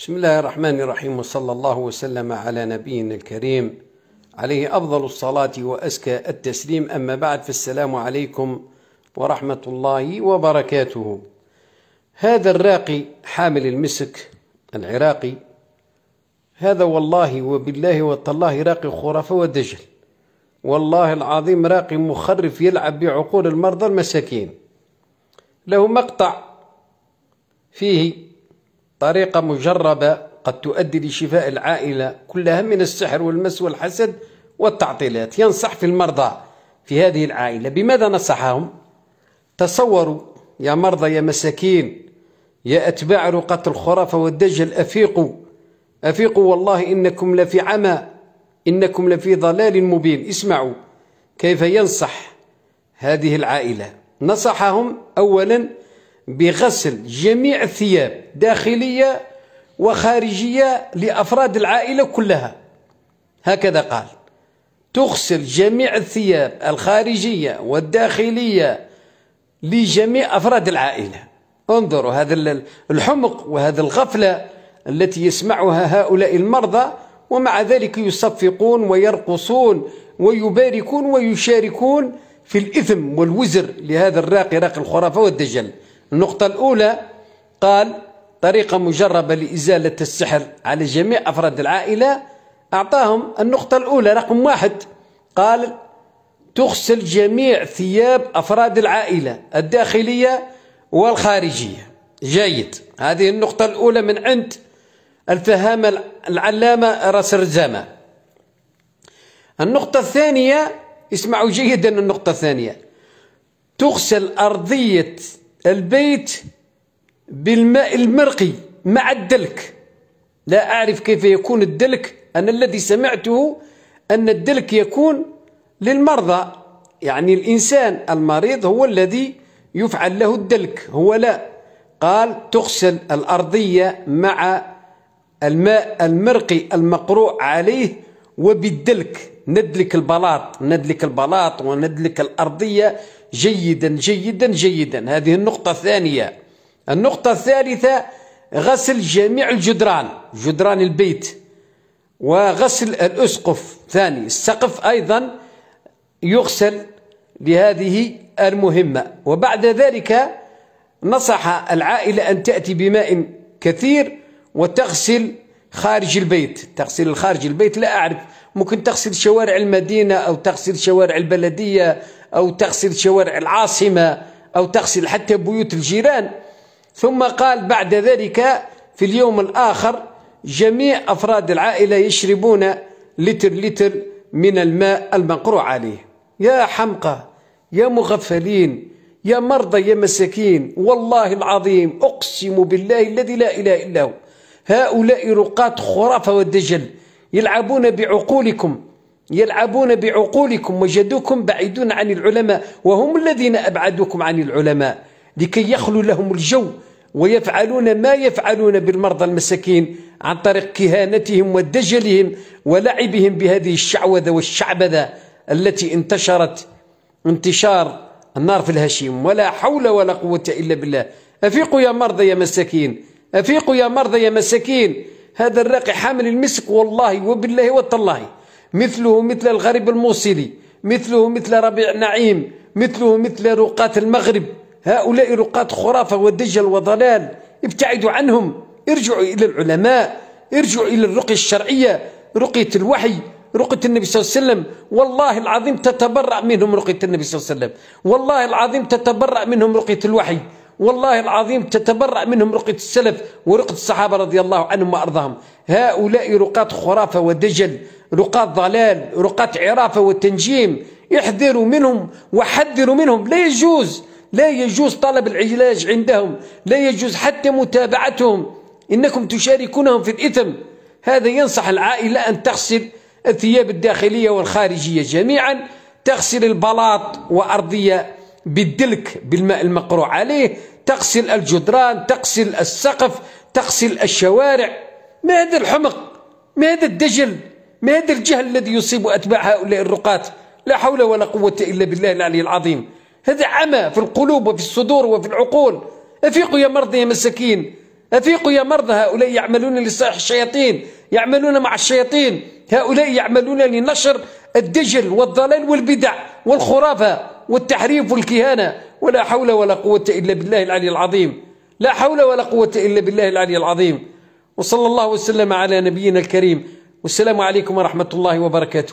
بسم الله الرحمن الرحيم وصلى الله وسلم على نبينا الكريم عليه افضل الصلاه وازكى التسليم اما بعد فالسلام عليكم ورحمه الله وبركاته هذا الراقي حامل المسك العراقي هذا والله وبالله وتالله راقي خرافه ودجل والله العظيم راقي مخرف يلعب بعقول المرضى المساكين له مقطع فيه طريقة مجربة قد تؤدي لشفاء العائلة كلها من السحر والمس والحسد والتعطيلات ينصح في المرضى في هذه العائلة بماذا نصحهم؟ تصوروا يا مرضى يا مساكين يا أتباع رقة الخرافة والدجل أفيقوا أفيقوا والله إنكم لفي عمى إنكم لفي ضلال مبين اسمعوا كيف ينصح هذه العائلة نصحهم أولا بغسل جميع الثياب داخلية وخارجية لأفراد العائلة كلها هكذا قال تغسل جميع الثياب الخارجية والداخلية لجميع أفراد العائلة انظروا هذا الحمق وهذا الغفلة التي يسمعها هؤلاء المرضى ومع ذلك يصفقون ويرقصون ويباركون ويشاركون في الإثم والوزر لهذا الراقي راقي الخرافة والدجل النقطة الأولى قال طريقة مجربة لإزالة السحر على جميع أفراد العائلة أعطاهم النقطة الأولى رقم واحد قال تغسل جميع ثياب أفراد العائلة الداخلية والخارجية جيد هذه النقطة الأولى من عند الفهامة العلامة راس الرزامة النقطة الثانية اسمعوا جيدا النقطة الثانية تغسل أرضية البيت بالماء المرقي مع الدلك لا أعرف كيف يكون الدلك أنا الذي سمعته أن الدلك يكون للمرضى يعني الإنسان المريض هو الذي يفعل له الدلك هو لا قال تغسل الأرضية مع الماء المرقي المقروء عليه وبدلك ندلك البلاط ندلك البلاط وندلك الأرضية جيدا جيدا جيدا هذه النقطة الثانية النقطة الثالثة غسل جميع الجدران جدران البيت وغسل الأسقف ثاني السقف أيضا يغسل لهذه المهمة وبعد ذلك نصح العائلة أن تأتي بماء كثير وتغسل خارج البيت تغسيل الخارج البيت لا أعرف ممكن تغسل شوارع المدينة أو تغسل شوارع البلدية أو تغسل شوارع العاصمة أو تغسل حتى بيوت الجيران ثم قال بعد ذلك في اليوم الآخر جميع أفراد العائلة يشربون لتر لتر من الماء المقروع عليه يا حمقى يا مغفلين يا مرضى يا مساكين والله العظيم أقسم بالله الذي لا إله إلا هو هؤلاء رقاة خرافة والدجل يلعبون بعقولكم يلعبون بعقولكم وجدوكم بعيدون عن العلماء وهم الذين أبعدوكم عن العلماء لكي يخلو لهم الجو ويفعلون ما يفعلون بالمرضى المساكين عن طريق كهانتهم ودجلهم ولعبهم بهذه الشعوذة والشعبذة التي انتشرت انتشار النار في الهشيم ولا حول ولا قوة إلا بالله أفيقوا يا مرضى يا مساكين أفيقوا يا مرضى يا مساكين هذا الراقي حامل المسك والله وبالله وتالله مثله مثل الغريب الموصلي مثله مثل ربيع نعيم مثله مثل رقاة المغرب هؤلاء رقاة خرافة ودجل وضلال ابتعدوا عنهم ارجعوا إلى العلماء ارجعوا إلى الرقية الشرعية رقية الوحي رقية النبي صلى الله عليه وسلم والله العظيم تتبرأ منهم رقية النبي صلى الله عليه وسلم والله العظيم تتبرأ منهم رقية الوحي والله العظيم تتبرأ منهم رقية السلف ورقة الصحابة رضي الله عنهم وأرضاهم هؤلاء رقاة خرافة ودجل رقاة ضلال رقاة عرافة وتنجيم احذروا منهم وحذروا منهم لا يجوز لا يجوز طلب العلاج عندهم لا يجوز حتى متابعتهم إنكم تشاركونهم في الإثم هذا ينصح العائلة أن تغسل الثياب الداخلية والخارجية جميعا تغسل البلاط وأرضية بالدلك بالماء المقروع عليه تغسل الجدران تغسل السقف تغسل الشوارع ما هذا الحمق ما هذا الدجل ما هذا الجهل الذي يصيب أتباع هؤلاء الرقاة لا حول ولا قوة إلا بالله العلي العظيم هذا عمى في القلوب وفي الصدور وفي العقول أفيقوا يا مرضى يا مساكين أفيقوا يا مرضى هؤلاء يعملون لصالح الشياطين يعملون مع الشياطين هؤلاء يعملون لنشر الدجل والضلال والبدع والخرافة والتحريف والكهانة ولا حول ولا قوة إلا بالله العلي العظيم لا حول ولا قوة إلا بالله العلي العظيم وصلى الله وسلم على نبينا الكريم والسلام عليكم ورحمة الله وبركاته